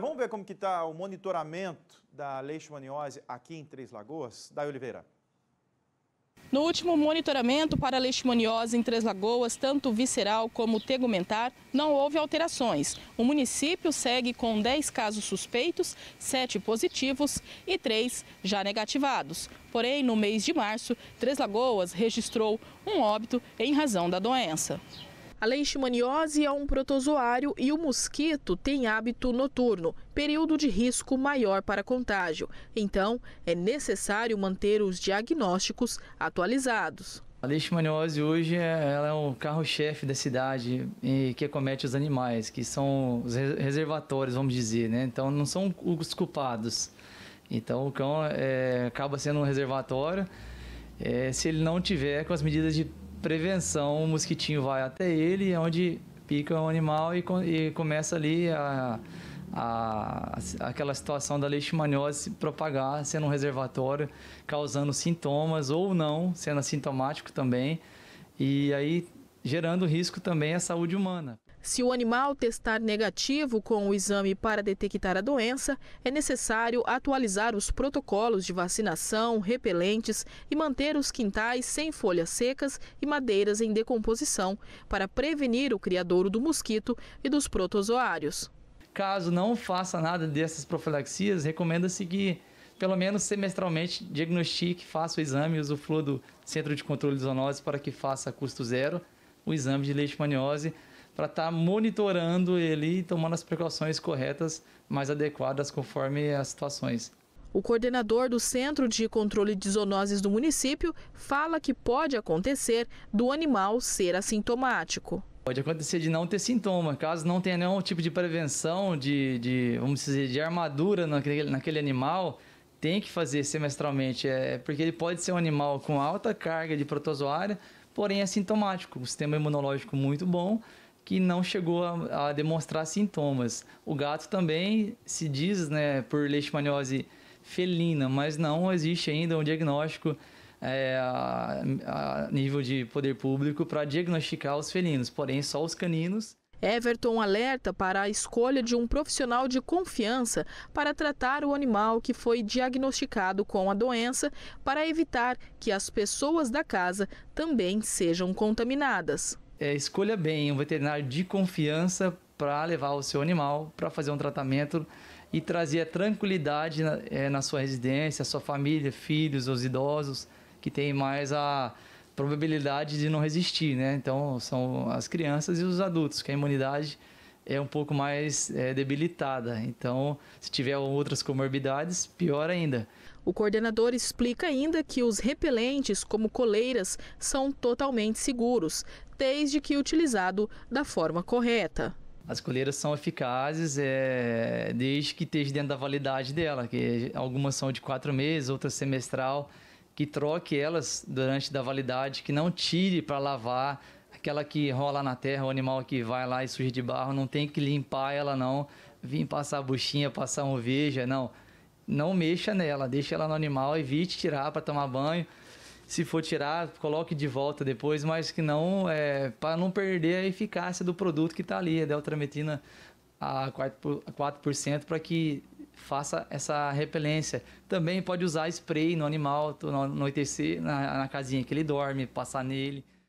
Vamos ver como que está o monitoramento da leishmaniose aqui em Três Lagoas. Daí Oliveira. No último monitoramento para a leishmaniose em Três Lagoas, tanto visceral como tegumentar, não houve alterações. O município segue com 10 casos suspeitos, 7 positivos e 3 já negativados. Porém, no mês de março, Três Lagoas registrou um óbito em razão da doença. A leishmaniose é um protozoário e o mosquito tem hábito noturno, período de risco maior para contágio. Então, é necessário manter os diagnósticos atualizados. A leishmaniose hoje é, ela é o carro-chefe da cidade e que acomete os animais, que são os reservatórios, vamos dizer, né? Então não são os culpados. Então o cão é, acaba sendo um reservatório. É, se ele não tiver com as medidas de prevenção, o mosquitinho vai até ele, é onde pica o animal e, e começa ali a, a, aquela situação da leishmaniose se propagar, sendo um reservatório, causando sintomas ou não, sendo assintomático também, e aí gerando risco também à saúde humana. Se o animal testar negativo com o exame para detectar a doença, é necessário atualizar os protocolos de vacinação, repelentes e manter os quintais sem folhas secas e madeiras em decomposição para prevenir o criadouro do mosquito e dos protozoários. Caso não faça nada dessas profilaxias, recomenda-se que pelo menos semestralmente diagnostique, faça o exame, usufrua do Centro de Controle de Zoonoses para que faça a custo zero o exame de leishmaniose para estar tá monitorando ele e tomando as precauções corretas, mais adequadas conforme as situações. O coordenador do Centro de Controle de Zoonoses do município fala que pode acontecer do animal ser assintomático. Pode acontecer de não ter sintoma, caso não tenha nenhum tipo de prevenção, de, de vamos dizer, de armadura naquele, naquele animal, tem que fazer semestralmente, é, é porque ele pode ser um animal com alta carga de protozoária, porém é sintomático, sistema imunológico muito bom que não chegou a, a demonstrar sintomas. O gato também se diz, né, por leishmaniose felina, mas não existe ainda um diagnóstico é, a, a nível de poder público para diagnosticar os felinos, porém só os caninos. Everton alerta para a escolha de um profissional de confiança para tratar o animal que foi diagnosticado com a doença, para evitar que as pessoas da casa também sejam contaminadas é, escolha bem um veterinário de confiança para levar o seu animal para fazer um tratamento e trazer a tranquilidade na, é, na sua residência, sua família, filhos, os idosos que tem mais a probabilidade de não resistir, né? Então são as crianças e os adultos que a imunidade é um pouco mais é, debilitada. Então, se tiver outras comorbidades, pior ainda. O coordenador explica ainda que os repelentes, como coleiras, são totalmente seguros, desde que utilizado da forma correta. As coleiras são eficazes é, desde que esteja dentro da validade dela, que algumas são de quatro meses, outras semestral, que troque elas durante da validade, que não tire para lavar aquela que rola na terra, o animal que vai lá e suja de barro, não tem que limpar ela não, vim passar a buchinha, passar um oveja, não. Não mexa nela, deixa ela no animal, evite tirar para tomar banho. Se for tirar, coloque de volta depois, mas que não é para não perder a eficácia do produto que está ali, a deltrametina a 4%, para que faça essa repelência. Também pode usar spray no animal, no anoitecer, na, na casinha que ele dorme, passar nele.